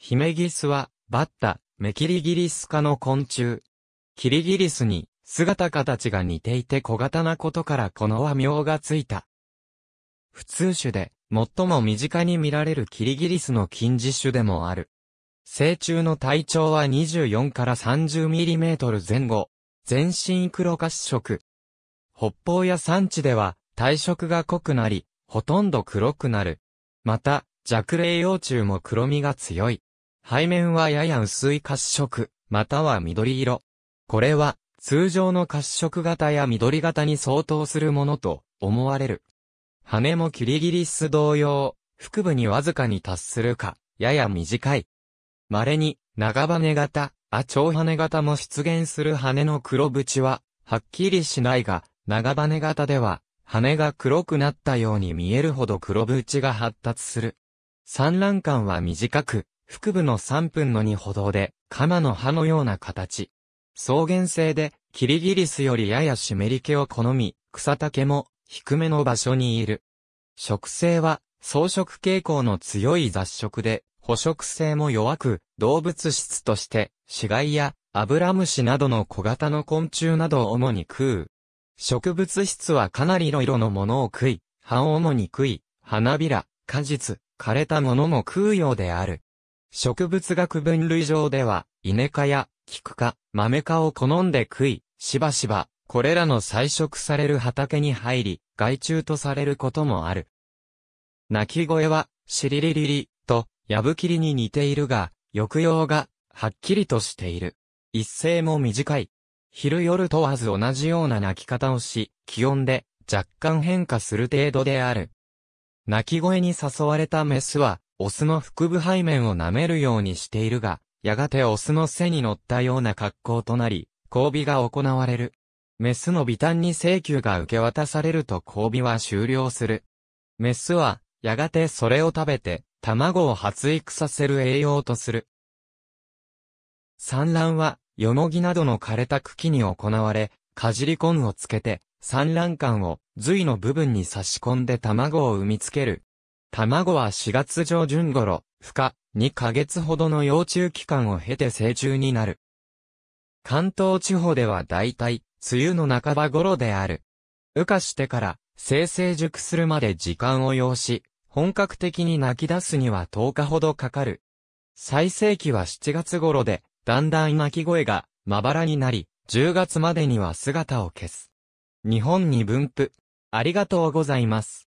ヒメギスは、バッタ、メキリギリス科の昆虫。キリギリスに、姿形が似ていて小型なことからこの和名がついた。普通種で、最も身近に見られるキリギリスの近似種でもある。成虫の体長は24から30ミリメートル前後。全身黒褐色。北方や山地では、体色が濃くなり、ほとんど黒くなる。また、弱霊幼虫も黒みが強い。背面はやや薄い褐色、または緑色。これは、通常の褐色型や緑型に相当するものと思われる。羽もキリギリス同様、腹部にわずかに達するか、やや短い。稀に、長羽型、あ長羽型も出現する羽の黒縁は、はっきりしないが、長羽型では、羽が黒くなったように見えるほど黒縁が発達する。産卵管は短く、腹部の3分の2歩道で、鎌の刃のような形。草原性で、キリギリスよりやや湿り気を好み、草丈も低めの場所にいる。食性は草食傾向の強い雑食で、捕食性も弱く、動物質として死骸やアブラムシなどの小型の昆虫などを主に食う。植物質はかなり色々のものを食い、葉を主に食い、花びら、果実、枯れたものも食うようである。植物学分類上では、イネ科や、キク科、マメ科を好んで食い、しばしば、これらの採食される畑に入り、害虫とされることもある。鳴き声は、シリリリリ、と、ヤブキリに似ているが、抑揚が、はっきりとしている。一声も短い。昼夜問わず同じような鳴き方をし、気温で、若干変化する程度である。鳴き声に誘われたメスは、オスの腹部背面を舐めるようにしているが、やがてオスの背に乗ったような格好となり、交尾が行われる。メスの微端に請求が受け渡されると交尾は終了する。メスは、やがてそれを食べて、卵を発育させる栄養とする。産卵は、ヨモギなどの枯れた茎に行われ、かじり根をつけて、産卵管を髄の部分に差し込んで卵を産みつける卵は4月上旬頃、孵化、2ヶ月ほどの幼虫期間を経て成虫になる。関東地方では大体、梅雨の半ば頃である。羽化してから、生成熟するまで時間を要し、本格的に泣き出すには10日ほどかかる。最盛期は7月頃で、だんだん鳴き声がまばらになり、10月までには姿を消す。日本に分布。ありがとうございます。